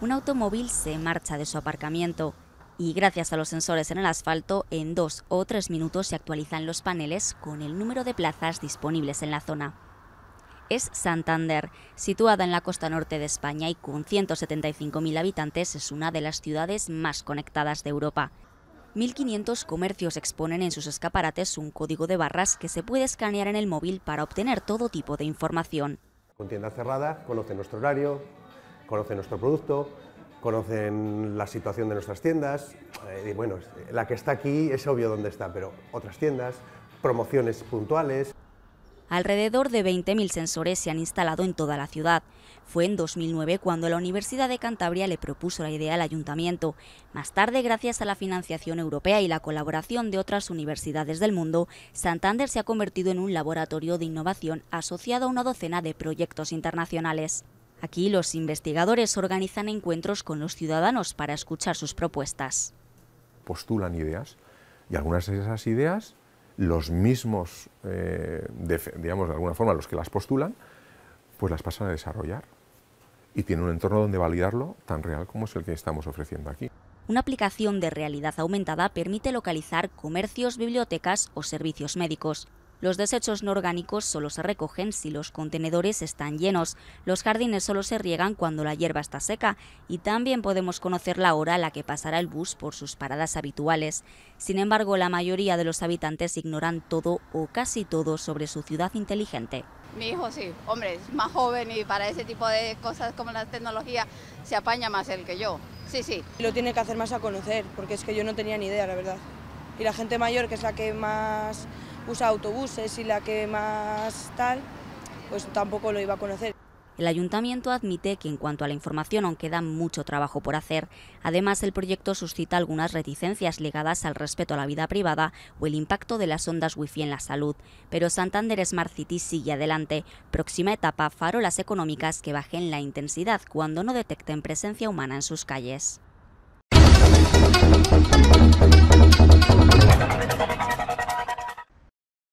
un automóvil se marcha de su aparcamiento y gracias a los sensores en el asfalto, en dos o tres minutos se actualizan los paneles con el número de plazas disponibles en la zona. Es Santander, situada en la costa norte de España y con 175.000 habitantes es una de las ciudades más conectadas de Europa. 1.500 comercios exponen en sus escaparates un código de barras que se puede escanear en el móvil para obtener todo tipo de información. Con tienda cerrada, conoce nuestro horario, conocen nuestro producto, conocen la situación de nuestras tiendas. Eh, y bueno, la que está aquí es obvio dónde está, pero otras tiendas, promociones puntuales. Alrededor de 20.000 sensores se han instalado en toda la ciudad. Fue en 2009 cuando la Universidad de Cantabria le propuso la idea al ayuntamiento. Más tarde, gracias a la financiación europea y la colaboración de otras universidades del mundo, Santander se ha convertido en un laboratorio de innovación asociado a una docena de proyectos internacionales. Aquí los investigadores organizan encuentros con los ciudadanos para escuchar sus propuestas. Postulan ideas y algunas de esas ideas, los mismos, eh, digamos de alguna forma, los que las postulan, pues las pasan a desarrollar y tienen un entorno donde validarlo tan real como es el que estamos ofreciendo aquí. Una aplicación de realidad aumentada permite localizar comercios, bibliotecas o servicios médicos. Los desechos no orgánicos solo se recogen si los contenedores están llenos, los jardines solo se riegan cuando la hierba está seca y también podemos conocer la hora a la que pasará el bus por sus paradas habituales. Sin embargo, la mayoría de los habitantes ignoran todo o casi todo sobre su ciudad inteligente. Mi hijo sí, hombre, es más joven y para ese tipo de cosas como la tecnología se apaña más él que yo. Sí, sí. Lo tiene que hacer más a conocer, porque es que yo no tenía ni idea, la verdad y la gente mayor, que es la que más usa autobuses y la que más tal, pues tampoco lo iba a conocer. El ayuntamiento admite que en cuanto a la información aún queda mucho trabajo por hacer. Además, el proyecto suscita algunas reticencias ligadas al respeto a la vida privada o el impacto de las ondas wifi en la salud. Pero Santander Smart City sigue adelante. Próxima etapa, farolas económicas que bajen la intensidad cuando no detecten presencia humana en sus calles.